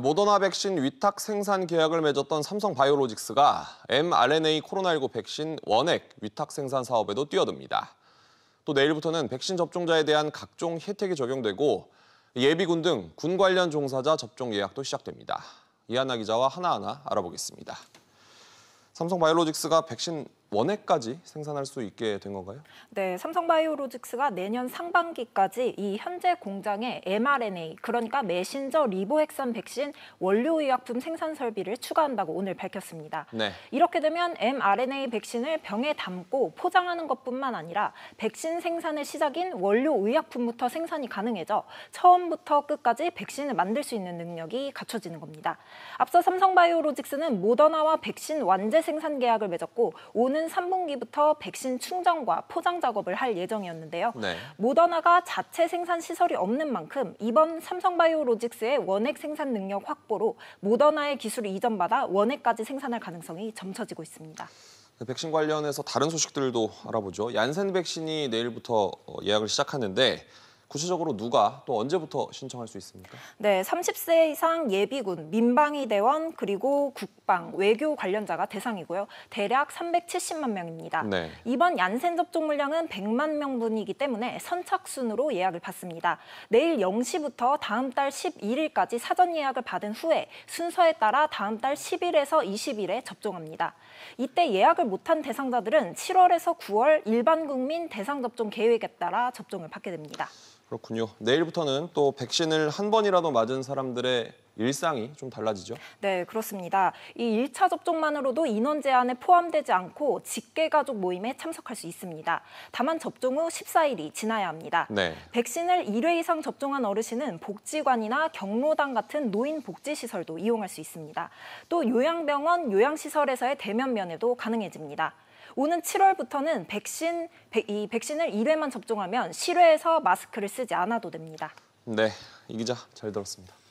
모더나 백신 위탁 생산 계약을 맺었던 삼성바이오로직스가 mRNA 코로나19 백신 원액 위탁 생산 사업에도 뛰어듭니다. 또 내일부터는 백신 접종자에 대한 각종 혜택이 적용되고 예비군 등 군 관련 종사자 접종 예약도 시작됩니다. 이하나 기자와 하나하나 알아보겠습니다. 삼성바이오로직스가 백신 원액까지 생산할 수 있게 된 건가요? 네, 삼성바이오로직스가 내년 상반기까지 이 현재 공장에 mRNA, 그러니까 메신저 리보핵산 백신 원료의약품 생산 설비를 추가한다고 오늘 밝혔습니다. 네. 이렇게 되면 mRNA 백신을 병에 담고 포장하는 것뿐만 아니라 백신 생산의 시작인 원료의약품부터 생산이 가능해져 처음부터 끝까지 백신을 만들 수 있는 능력이 갖춰지는 겁니다. 앞서 삼성바이오로직스는 모더나와 백신 완제 생산 계약을 맺었고 오는 정부는 3분기부터 백신 충전과 포장 작업을 할 예정이었는데요. 네. 모더나가 자체 생산 시설이 없는 만큼 이번 삼성바이오로직스의 원액 생산 능력 확보로 모더나의 기술을 이전받아 원액까지 생산할 가능성이 점쳐지고 있습니다. 그 백신 관련해서 다른 소식들도 알아보죠. 얀센 백신이 내일부터 어, 예약을 시작하는데 구체적으로 누가 또 언제부터 신청할 수 있습니까? 네, 30세 이상 예비군, 민방위 대원 그리고 국방, 외교 관련자가 대상이고요. 대략 370만 명입니다. 네. 이번 얀센 접종 물량은 100만 명분이기 때문에 선착순으로 예약을 받습니다. 내일 0시부터 다음 달 11일까지 사전 예약을 받은 후에 순서에 따라 다음 달 10일에서 20일에 접종합니다. 이때 예약을 못한 대상자들은 7월에서 9월 일반 국민 대상 접종 계획에 따라 접종을 받게 됩니다. 그렇군요. 내일부터는 또 백신을 한 번이라도 맞은 사람들의 일상이 좀 달라지죠? 네, 그렇습니다. 이일차 접종만으로도 인원 제한에 포함되지 않고 직계가족 모임에 참석할 수 있습니다. 다만 접종 후 14일이 지나야 합니다. 네. 백신을 1회 이상 접종한 어르신은 복지관이나 경로당 같은 노인 복지시설도 이용할 수 있습니다. 또 요양병원, 요양시설에서의 대면 면회도 가능해집니다. 오는 7월부터는 백신 이 백신을 1회만 접종하면 실외에서 마스크를 쓰지 않아도 됩니다. 네, 이 기자 잘 들었습니다.